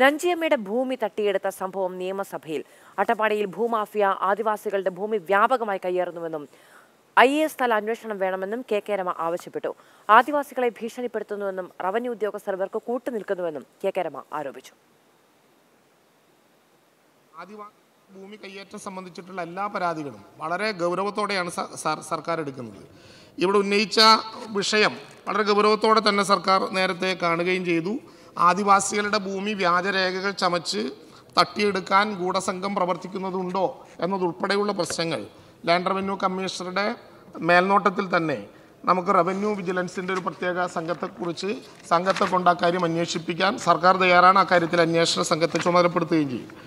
നഞ്ചിയമ്മയുടെ ഭൂമി തട്ടിയെടുത്ത സംഭവം നിയമസഭയിൽ അട്ടപ്പാടിയിൽ ഭൂമാഫിയ ആദിവാസികളുടെ ഭൂമി വ്യാപകമായി കയ്യേറുന്നുവെന്നും ഐ എ എസ് തല അന്വേഷണം വേണമെന്നും കെ കെ രമ ആവശ്യപ്പെട്ടു ആദിവാസികളെ ഭീഷണിപ്പെടുത്തുന്നുവെന്നും റവന്യൂ ഉദ്യോഗസ്ഥർ ഇവർക്ക് കൂട്ടുനിൽക്കുന്നുവെന്നും കെ കെ രമ ആരോപിച്ചു ഭൂമി കയ്യേറ്റം സംബന്ധിച്ചിട്ടുള്ള എല്ലാ പരാതികളും വളരെ ഗൗരവത്തോടെയാണ് സർക്കാർ എടുക്കുന്നത് ഇവിടെ ഉന്നയിച്ച വിഷയം വളരെ ഗൗരവത്തോടെ തന്നെ സർക്കാർ നേരത്തെ കാണുകയും ചെയ്തു ആദിവാസികളുടെ ഭൂമി വ്യാജരേഖകൾ ചമച്ച് തട്ടിയെടുക്കാൻ ഗൂഢസംഘം പ്രവർത്തിക്കുന്നതുണ്ടോ എന്നതുൾപ്പെടെയുള്ള പ്രശ്നങ്ങൾ ലാൻഡ് റവന്യൂ കമ്മീഷണറുടെ മേൽനോട്ടത്തിൽ തന്നെ നമുക്ക് റവന്യൂ വിജിലൻസിൻ്റെ ഒരു പ്രത്യേക സംഘത്തെക്കുറിച്ച് സംഘത്തെ കൊണ്ട് അക്കാര്യം കാര്യം അന്വേഷിപ്പിക്കാൻ സർക്കാർ തയ്യാറാണ് ആ കാര്യത്തിൽ അന്വേഷണ സംഘത്തെ ചുമതലപ്പെടുത്തുകയും ചെയ്യും